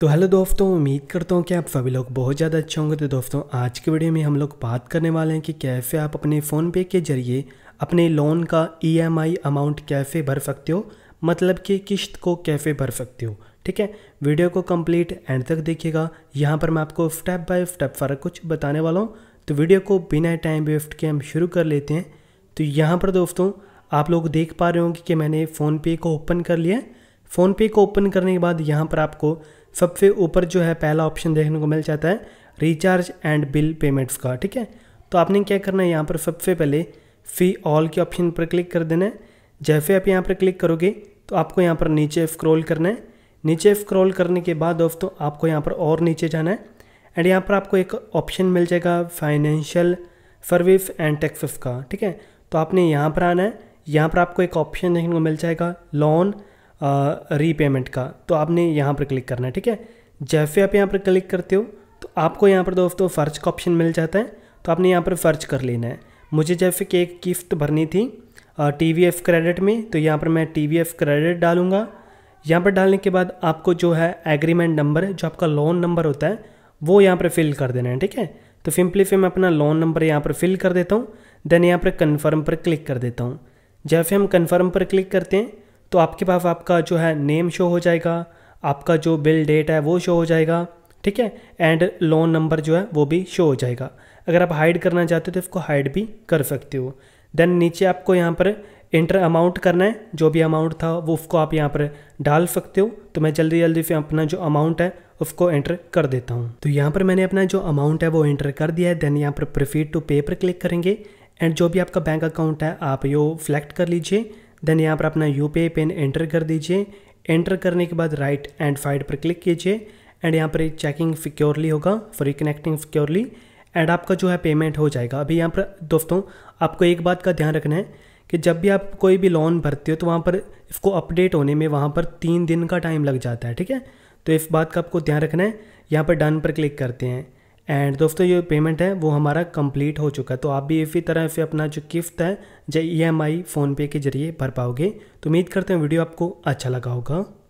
तो हेलो दोस्तों उम्मीद करता हूँ कि आप सभी लोग बहुत ज़्यादा अच्छे होंगे तो दोस्तों आज के वीडियो में हम लोग बात करने वाले हैं कि कैसे आप अपने फ़ोन पे के ज़रिए अपने लोन का ईएमआई अमाउंट कैसे भर सकते हो मतलब कि किश्त को कैसे भर सकते हो ठीक है वीडियो को कंप्लीट एंड तक देखिएगा यहाँ पर मैं आपको स्टेप बाय स्टेप सारा कुछ बताने वाला हूँ तो वीडियो को बिना टाइम वेस्ट के हम शुरू कर लेते हैं तो यहाँ पर दोस्तों आप लोग देख पा रहे होंगे कि मैंने फ़ोनपे को ओपन कर लिया है फ़ोनपे को ओपन करने के बाद यहाँ पर आपको सबसे ऊपर जो है पहला ऑप्शन देखने को मिल जाता है रिचार्ज एंड बिल पेमेंट्स का ठीक है तो आपने क्या करना है यहाँ पर सबसे पहले फी ऑल के ऑप्शन पर क्लिक कर देना है जैसे आप यहाँ पर क्लिक करोगे तो आपको यहाँ पर नीचे स्क्रॉल करना है नीचे स्क्रॉल करने के बाद दोस्तों आपको यहाँ पर और नीचे जाना है एंड यहाँ पर आपको एक ऑप्शन मिल जाएगा फाइनेंशियल सर्विस एंड टैक्सेस का ठीक है तो आपने यहाँ पर आना है यहाँ पर आपको एक ऑप्शन देखने को मिल जाएगा लोन रीपेमेंट का तो आपने यहाँ पर क्लिक करना है ठीक है जैसे आप यहाँ पर क्लिक करते हो तो आपको यहाँ पर दोस्तों फ़र्च का ऑप्शन मिल जाता है तो आपने यहाँ पर फ़र्च कर लेना है मुझे जैसे कि एक किस्त भरनी थी टी वी एफ क्रेडिट में तो यहाँ पर मैं टी वी एफ क्रेडिट डालूँगा यहाँ पर डालने के बाद आपको जो है एग्रीमेंट नंबर जो आपका लोन नंबर होता है वो यहाँ पर फिल कर देना है ठीक है तो सिंपली फिर मैं अपना लोन नंबर यहाँ पर फिल कर देता हूँ देन यहाँ पर कन्फर्म पर क्लिक कर देता हूँ जैसे हम कन्फर्म पर क्लिक करते हैं तो आपके पास आपका जो है नेम शो हो जाएगा आपका जो बिल डेट है वो शो हो जाएगा ठीक है एंड लोन नंबर जो है वो भी शो हो जाएगा अगर आप हाइड करना चाहते हो तो इसको हाइड भी कर सकते हो देन नीचे आपको यहाँ पर इंटर अमाउंट करना है जो भी अमाउंट था वो उसको आप यहाँ पर डाल सकते हो तो मैं जल्दी जल्दी से अपना जो अमाउंट है उसको एंटर कर देता हूँ तो यहाँ पर मैंने अपना जो अमाउंट है वो एंटर कर दिया है देन यहाँ पर प्रोफिट टू पे पर क्लिक करेंगे एंड जो भी आपका बैंक अकाउंट है आप यो सिलेक्ट कर लीजिए देन यहाँ पर अपना यू पी पिन एंटर कर दीजिए एंटर करने के बाद राइट एंड फाइड पर क्लिक कीजिए एंड यहाँ पर चेकिंग सिक्योरली होगा फॉर कनेक्टिंग सिक्योरली एंड आपका जो है पेमेंट हो जाएगा अभी यहाँ पर दोस्तों आपको एक बात का ध्यान रखना है कि जब भी आप कोई भी लोन भरते हो तो वहाँ पर इसको अपडेट होने में वहाँ पर तीन दिन का टाइम लग जाता है ठीक है तो इस बात का आपको ध्यान रखना है यहाँ पर डन पर क्लिक करते हैं एंड दोस्तों ये पेमेंट है वो हमारा कंप्लीट हो चुका है तो आप भी इसी तरह से अपना जो गिफ्ट है जो ई एम आई फ़ोनपे के जरिए भर पाओगे तो उम्मीद करते हैं वीडियो आपको अच्छा लगा होगा